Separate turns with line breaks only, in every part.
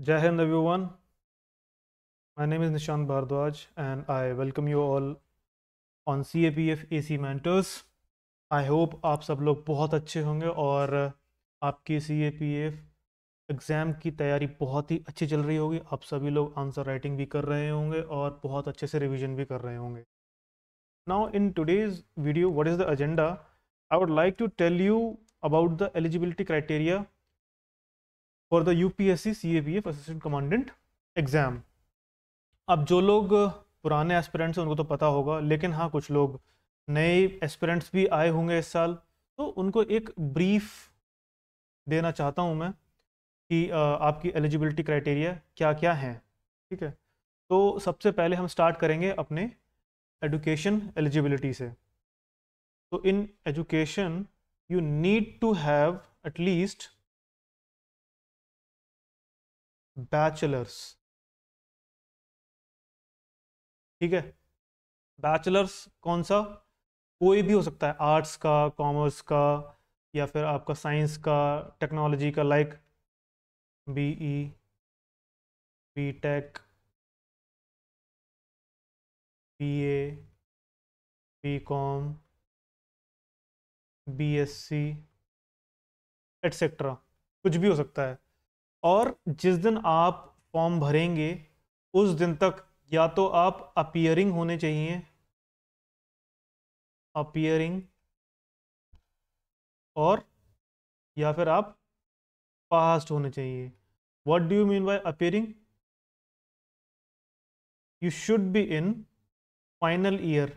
Jai Hind everyone. My name is Nishant Bhardwaj and I welcome you all on CAPF AC Mentors. I hope आप सब लोग बहुत अच्छे होंगे और आपकी C A P F exam की तैयारी बहुत ही अच्छी चल रही होगी आप सभी लोग आंसर राइटिंग भी कर रहे होंगे और बहुत अच्छे से रिविजन भी कर रहे होंगे now in today's video what is the agenda I would like to tell you about the eligibility criteria for the U P S C C A P F assistant commandant exam अब जो लोग पुराने aspirants हैं उनको तो पता होगा लेकिन हाँ कुछ लोग नए एस्पिरेंट्स भी आए होंगे इस साल तो उनको एक ब्रीफ देना चाहता हूँ मैं कि आपकी एलिजिबिलिटी क्राइटेरिया क्या क्या हैं ठीक है तो सबसे पहले हम स्टार्ट करेंगे अपने एजुकेशन एलिजिबिलिटी से तो in education you need to have at least
bachelors
ठीक है बैचलर्स कौन सा कोई भी हो सकता है आर्ट्स का कॉमर्स का या फिर आपका साइंस का टेक्नोलॉजी का like B E B tech
B A B com
B S C et cetera कुछ भी हो सकता है और जिस दिन आप फॉर्म भरेंगे उस दिन तक या तो आप अपियरिंग होने चाहिए अपियरिंग और या फिर आप पास्ट होने चाहिए what do you mean by appearing you should be
in final year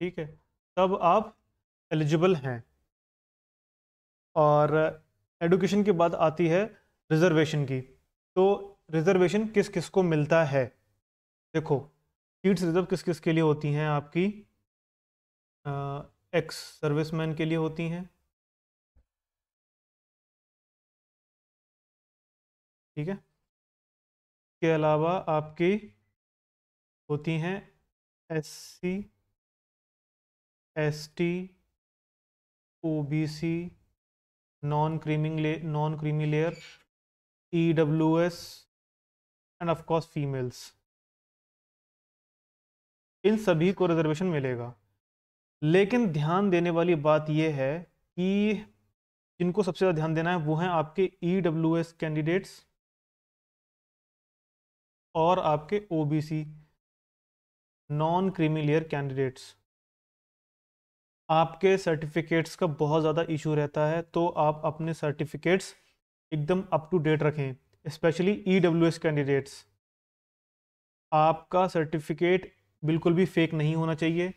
ठीक है तब आप एलिजिबल हैं और एडुकेशन के बाद आती है रिजर्वेशन की तो रिजर्वेशन किस किस को मिलता है देखो सीट्स रिजर्व किस किस के लिए होती हैं आपकी एक्स सर्विसमैन के लिए होती हैं
ठीक है के अलावा आपकी होती हैं S C
S T O B C non creamy layer E W S and of course females इन सभी को रिजर्वेशन मिलेगा लेकिन ध्यान देने वाली बात यह है कि जिनको सबसे ज़्यादा ध्यान देना है वो हैं आपके ई डब्ल्यू एस कैंडिडेट्स और आपके O B C non creamy layer candidates आपके सर्टिफिकेट्स का बहुत ज़्यादा इशू रहता है तो आप अपने सर्टिफिकेट्स एकदम अप टू डेट रखें specially E W S candidates आपका सर्टिफिकेट बिल्कुल भी फेक नहीं होना चाहिए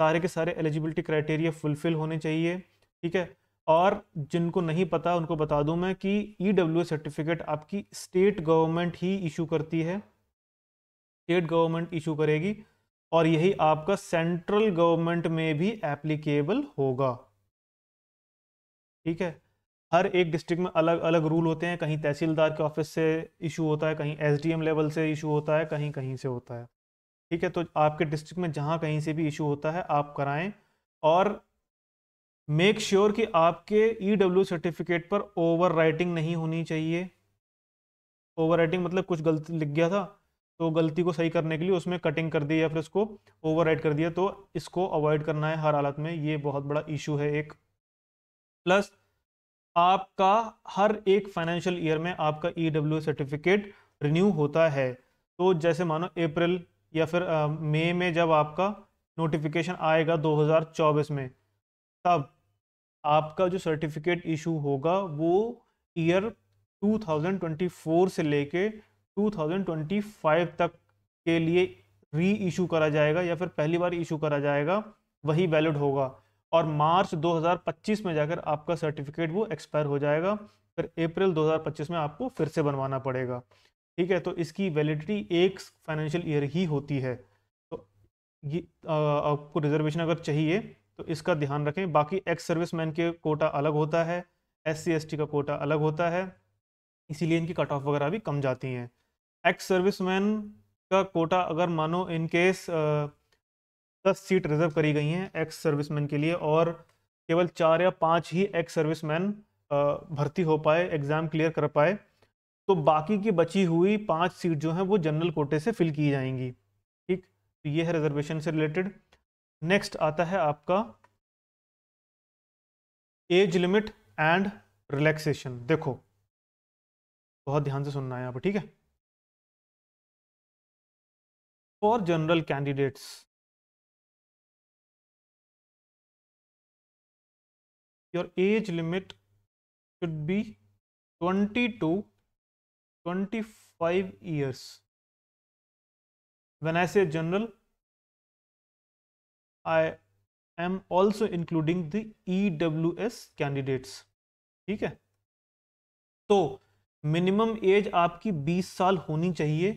सारे के सारे एलिजिबिलिटी क्राइटेरिया फुलफिल होने चाहिए ठीक है और जिनको नहीं पता उनको बता दूं मैं कि ई डब्ल्यू सर्टिफिकेट आपकी स्टेट गवर्नमेंट ही इशू करती है स्टेट गवर्नमेंट इशू करेगी और यही आपका सेंट्रल गवर्नमेंट में भी एप्लीकेबल होगा ठीक है हर एक डिस्ट्रिक्ट में अलग अलग रूल होते हैं कहीं तहसीलदार के ऑफिस से इशू होता है कहीं एसडीएम लेवल से इशू होता है कहीं कहीं से होता है ठीक है तो आपके डिस्ट्रिक्ट में जहाँ कहीं से भी इशू होता है आप कराएं और मेक श्योर sure कि आपके ई e सर्टिफिकेट पर ओवर नहीं होनी चाहिए ओवर मतलब कुछ गलत लिख गया था तो गलती को सही करने के लिए उसमें कटिंग कर दी या फिर उसको ओवर कर दिया तो इसको अवॉइड करना है हर हालत में ये बहुत बड़ा इशू है एक प्लस आपका हर एक फाइनेंशियल ईयर में आपका ई सर्टिफिकेट रिन्यू होता है तो जैसे मानो अप्रैल या फिर मई में जब आपका नोटिफिकेशन आएगा 2024 में तब आपका जो सर्टिफिकेट इशू होगा वो ईयर 2024 से लेके 2025 तक के लिए री इशू करा जाएगा या फिर पहली बार इशू करा जाएगा वही वैलिड होगा और मार्च 2025 में जाकर आपका सर्टिफिकेट वो एक्सपायर हो जाएगा फिर अप्रैल 2025 में आपको फिर से बनवाना पड़ेगा ठीक है तो इसकी वैलिडिटी एक फाइनेंशियल ईयर ही होती है तो ये आपको रिजर्वेशन अगर चाहिए तो इसका ध्यान रखें बाकी एक्स सर्विस मैन के कोटा अलग होता है एस सी का कोटा अलग होता है इसीलिए इनकी कट ऑफ वगैरह भी कम जाती हैं एक्स सर्विसमैन का कोटा अगर मानो इन केस दस सीट रिजर्व करी गई हैं एक्स सर्विसमैन के लिए और केवल चार या पांच ही एक्स सर्विसमैन भर्ती हो पाए एग्ज़ाम क्लियर कर पाए तो बाकी की बची हुई पांच सीट जो हैं वो जनरल कोटे से फिल की जाएंगी ठीक तो ये है रिजर्वेशन से रिलेटेड नेक्स्ट आता है आपका एज लिमिट एंड रिलैक्सेशन देखो बहुत ध्यान से सुनना है यहाँ पर ठीक है
for general candidates. Your age limit should be 20 to 25 years.
When I say general, I am also including the EWS candidates. ठीक है तो मिनिमम एज आपकी 20 साल होनी चाहिए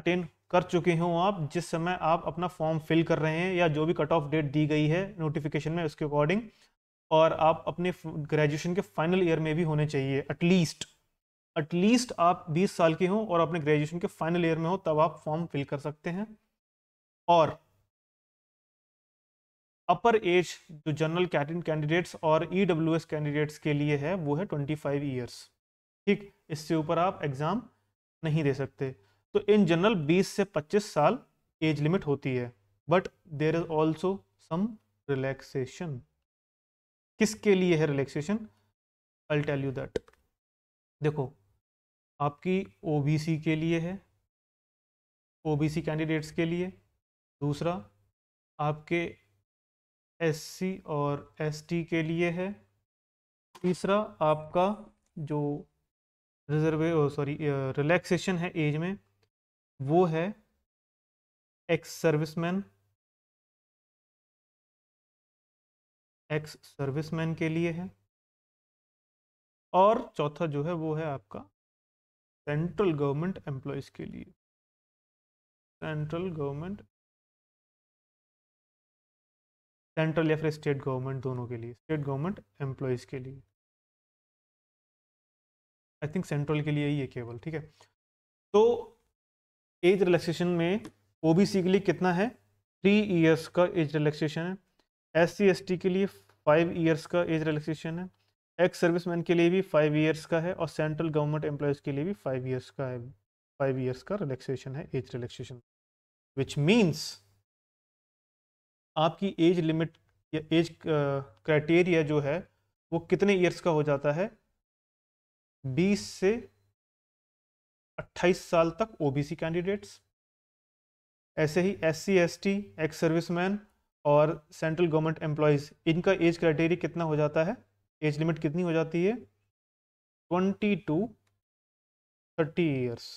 अटेंड कर चुके हों आप जिस समय आप अपना फॉर्म फिल कर रहे हैं या जो भी कट ऑफ डेट दी गई है नोटिफिकेशन में उसके अकॉर्डिंग और आप अपने ग्रेजुएशन के फाइनल ईयर में भी होने चाहिए एटलीस्ट एटलीस्ट आप 20 साल के हों और अपने ग्रेजुएशन के फाइनल ईयर में हो तब आप फॉर्म फिल कर सकते हैं और अपर एज जो जनरल कैटिन कैंडिडेट्स और ई e कैंडिडेट्स के लिए है वो है ट्वेंटी फाइव ईयर्स ठीक इससे ऊपर आप एग्ज़ाम नहीं दे सकते तो इन जनरल 20 से 25 साल एज लिमिट होती है but there is also some relaxation किसके लिए है relaxation I tell you that देखो आपकी ओबीसी के लिए है ओबीसी कैंडिडेट्स के लिए दूसरा आपके एससी और एसटी के लिए है तीसरा आपका जो रिजर्वे सॉरी रिलैक्सेशन है एज में वो है एक्स सर्विसमैन
एक्स सर्विसमैन के लिए है और चौथा जो है वो है आपका सेंट्रल गवर्नमेंट एम्प्लॉयज के लिए
सेंट्रल गवर्नमेंट सेंट्रल या फिर स्टेट गवर्नमेंट दोनों के लिए स्टेट गवर्नमेंट एम्प्लॉयज़ के लिए आई थिंक सेंट्रल के लिए ही है केवल ठीक है तो एज रिलैक्सेशन में ओ के लिए कितना है थ्री ईयर्स का एज रिलैक्सेशन है एस सी के लिए फाइव ईयर्स का एज रिलैक्सेशन है एक्स सर्विसमैन के लिए भी फाइव ईयर्स का है और सेंट्रल गवर्नमेंट एम्प्लॉयज़ के लिए भी फाइव ईयर्स का है फाइव ईयर्स का रिलैक्सेशन है एज रिलैक्सेशन विच मीन्स आपकी एज लिमिट या एज क्राइटेरिया जो है वो कितने ईयर्स का हो जाता है बीस से 28 साल तक ओबीसी कैंडिडेट्स ऐसे ही S C S T ex serviceman और सेंट्रल गवर्नमेंट एम्प्लॉयज़ इनका एज क्राइटेरिया कितना हो जाता है एज लिमिट कितनी हो जाती है ट्वेंटी टू थर्टी ईयर्स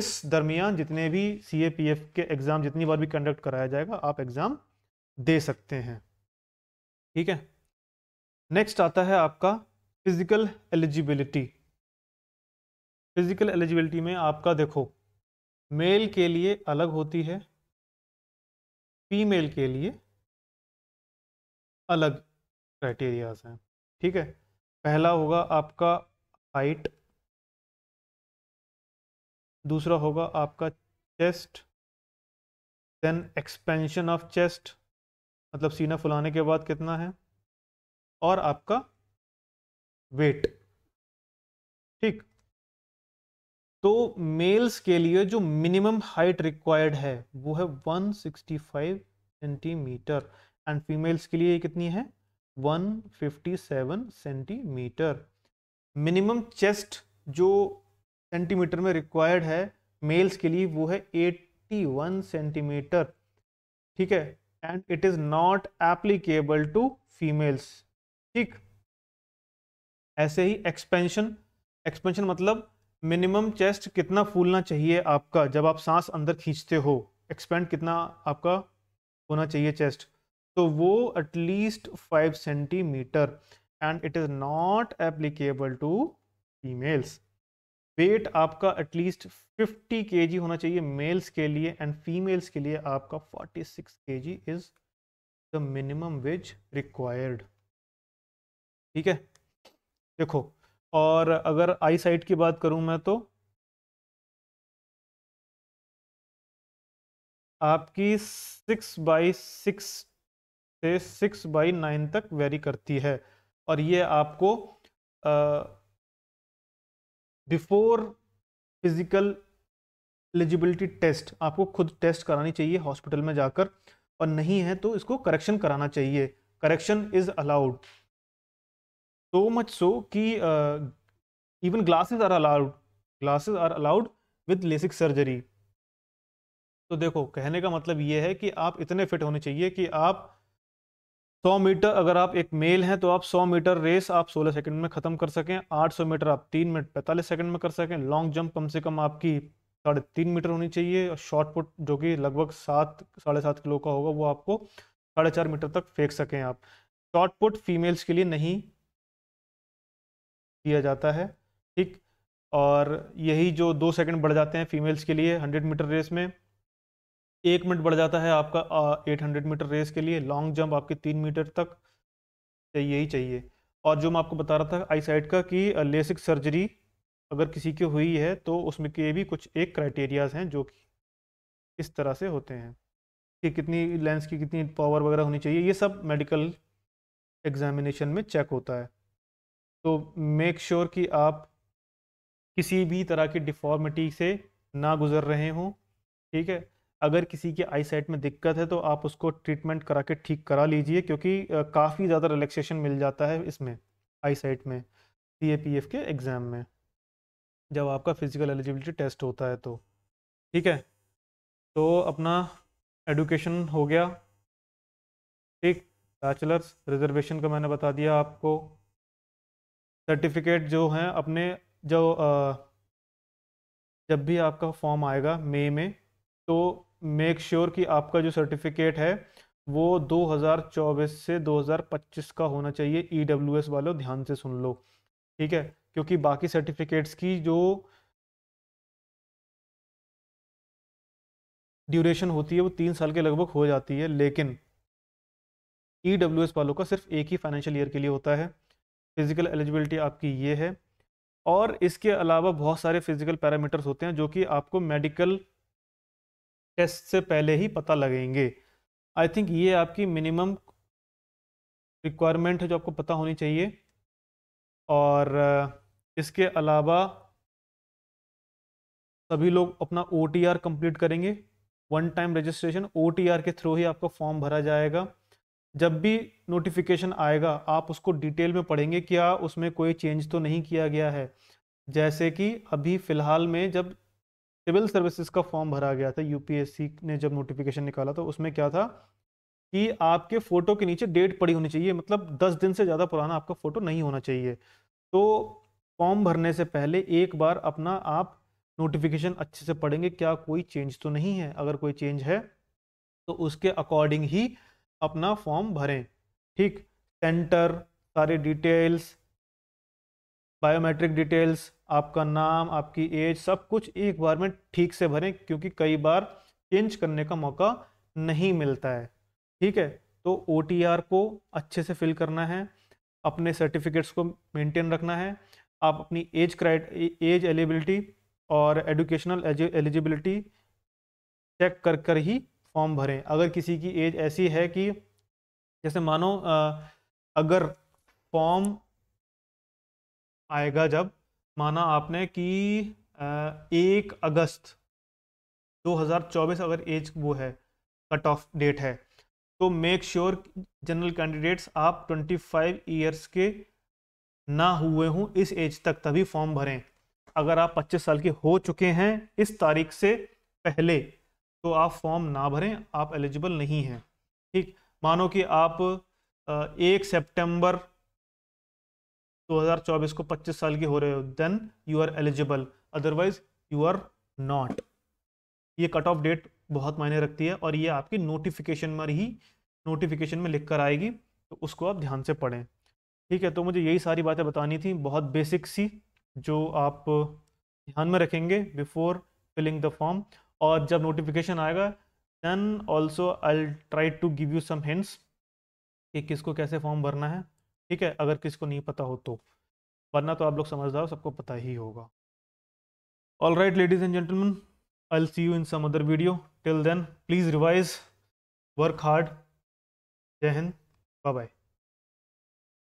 इस दरमियान जितने भी सी ए पी एफ के एग्ज़ाम जितनी बार भी कंडक्ट कराया जाएगा आप एग्ज़ाम दे सकते हैं ठीक है नेक्स्ट आता है आपका फिज़िकल एलिजिबिलिटी फिजिकल एलिजिबिलिटी में आपका देखो मेल के लिए अलग होती है फीमेल के लिए अलग क्राइटेरियाज
हैं ठीक है पहला होगा आपका हाइट
दूसरा होगा आपका chest then expansion of chest मतलब सीना फुलाने के बाद कितना है और आपका वेट ठीक तो मेल्स के लिए जो मिनिमम हाइट रिक्वायर्ड है वो है 165 सेंटीमीटर एंड फीमेल्स के लिए कितनी है 157 सेंटीमीटर मिनिमम चेस्ट जो सेंटीमीटर में रिक्वायर्ड है मेल्स के लिए वो है 81 सेंटीमीटर ठीक है and it is not applicable to females ठीक ऐसे ही एक्सपेंशन एक्सपेंशन मतलब मिनिमम चेस्ट कितना फूलना चाहिए आपका जब आप सांस अंदर खींचते हो एक्सपेंड कितना आपका होना चाहिए चेस्ट तो वो at least five centimetre and it is not applicable to females weight आपका एटलीस्ट 50 के होना चाहिए मेल्स के लिए एंड फीमेल्स के लिए आपका 46 six K G is the minimum weight required ठीक है देखो और अगर आई साइट की बात करूं मैं तो आपकी सिक्स बाई सिक्स से सिक्स बाई नाइन तक वेरी करती है और ये आपको बिफोर फिजिकल एलिजिबिलिटी टेस्ट आपको खुद टेस्ट करानी चाहिए हॉस्पिटल में जाकर और नहीं है तो इसको करेक्शन कराना चाहिए correction is allowed so much so कि even glasses are allowed glasses are allowed with lasik surgery तो देखो कहने का मतलब ये है कि आप इतने फिट होने चाहिए कि आप 100 मीटर अगर आप एक मेल हैं तो आप 100 मीटर रेस आप 16 सेकंड में ख़त्म कर सकें 800 मीटर आप 3 मिनट 45 सेकंड में कर सकें लॉन्ग जंप कम से कम आपकी साढ़े तीन मीटर होनी चाहिए और शॉर्ट पुट जो कि लगभग सात साढ़े सात किलो का होगा वो आपको साढ़े चार मीटर तक फेंक सकें आप शॉर्ट पुट फीमेल्स के लिए नहीं दिया जाता है ठीक और यही जो दो सेकंड बढ़ जाते हैं फीमेल्स के लिए हंड्रेड मीटर रेस में एक मिनट बढ़ जाता है आपका एट हंड्रेड मीटर रेस के लिए लॉन्ग जंप आपके तीन मीटर तक चाहिए तो ही चाहिए और जो मैं आपको बता रहा था आई साइड का कि लेसिक सर्जरी अगर किसी की हुई है तो उसमें के भी कुछ एक क्राइटेरियाज हैं जो कि इस तरह से होते हैं कि कितनी लेंस की कितनी पावर वगैरह होनी चाहिए ये सब मेडिकल एग्जामिनेशन में चेक होता है तो मेक श्योर sure कि आप किसी भी तरह की डिफॉर्मिटी से ना गुजर रहे हों ठीक है अगर किसी की आई साइट में दिक्कत है तो आप उसको ट्रीटमेंट करा के ठीक करा लीजिए क्योंकि काफ़ी ज़्यादा रिलैक्सेशन मिल जाता है इसमें आई साइट में सी ए पी एफ के एग्ज़ाम में जब आपका फिज़िकल एलिजिबिलिटी टेस्ट होता है तो ठीक है तो अपना एडुकेशन हो गया ठीक बैचलर्स रिजर्वेशन का मैंने बता दिया आपको सर्टिफिकेट जो हैं अपने जो जब भी आपका फॉर्म आएगा मई में तो मेक श्योर sure कि आपका जो सर्टिफिकेट है वो 2024 से 2025 का होना चाहिए ई डब्ल्यू एस वालों ध्यान से सुन लो ठीक है क्योंकि बाकी सर्टिफिकेट्स की जो ड्यूरेशन होती है वो तीन साल के लगभग हो जाती है लेकिन ई डब्ल्यू एस वालों का सिर्फ एक ही फाइनेंशियल ईयर के लिए होता है फ़िज़िकल एलिजिबिलिटी आपकी ये है और इसके अलावा बहुत सारे फिज़िकल पैरामीटर्स होते हैं जो कि आपको मेडिकल टेस्ट से पहले ही पता लगेंगे आई थिंक ये आपकी मिनिमम रिक्वायरमेंट है जो आपको पता होनी चाहिए और इसके अलावा सभी लोग अपना ओ कंप्लीट करेंगे वन टाइम रजिस्ट्रेशन ओ के थ्रू ही आपका फॉर्म भरा जाएगा जब भी नोटिफिकेशन आएगा आप उसको डिटेल में पढ़ेंगे क्या उसमें कोई चेंज तो नहीं किया गया है जैसे कि अभी फ़िलहाल में जब सिविल सर्विसेज का फॉर्म भरा गया था यूपीएससी ने जब नोटिफिकेशन निकाला तो उसमें क्या था कि आपके फ़ोटो के नीचे डेट पड़ी होनी चाहिए मतलब दस दिन से ज़्यादा पुराना आपका फ़ोटो नहीं होना चाहिए तो फॉर्म भरने से पहले एक बार अपना आप नोटिफिकेशन अच्छे से पढ़ेंगे क्या कोई चेंज तो नहीं है अगर कोई चेंज है तो उसके अकॉर्डिंग ही अपना फॉर्म भरें ठीक सेंटर सारी डिटेल्स बायोमेट्रिक डिटेल्स आपका नाम आपकी एज सब कुछ एक बार में ठीक से भरें क्योंकि कई बार चेंज करने का मौका नहीं मिलता है ठीक है तो ओ को अच्छे से फिल करना है अपने सर्टिफिकेट्स को मेंटेन रखना है आप अपनी एज क्राइट एज एलिजिबिलिटी और एजुकेशनल एलिजिबिलिटी चेक कर कर ही फॉर्म भरें अगर किसी की एज ऐसी है कि जैसे मानो अगर फॉर्म आएगा जब माना आपने कि एक अगस्त 2024 अगर एज वो है कट ऑफ डेट है तो मेक श्योर जनरल कैंडिडेट्स आप 25 ईयर्स के ना हुए हों इस एज तक तभी फॉर्म भरें अगर आप 25 साल के हो चुके हैं इस तारीख से पहले तो आप फॉर्म ना भरें आप एलिजिबल नहीं हैं ठीक मानो कि आप एक सितंबर 2024 को 25 साल के हो रहे हो then you are eligible otherwise you are not ये कट ऑफ डेट बहुत मायने रखती है और ये आपकी नोटिफिकेशन में ही नोटिफिकेशन में लिख कर आएगी तो उसको आप ध्यान से पढ़ें ठीक है तो मुझे यही सारी बातें बतानी थी बहुत बेसिक सी जो आप ध्यान में रखेंगे बिफोर फिलिंग द फॉर्म और जब नोटिफिकेशन आएगा then also I try to give you some hints कि किसको कैसे फॉर्म भरना है ठीक है अगर किसको नहीं पता हो तो वरना तो आप लोग समझदार सबको पता ही होगा all right ladies and gentleman I see you in some other video till then please revise work hard जय हिंद बाय बाय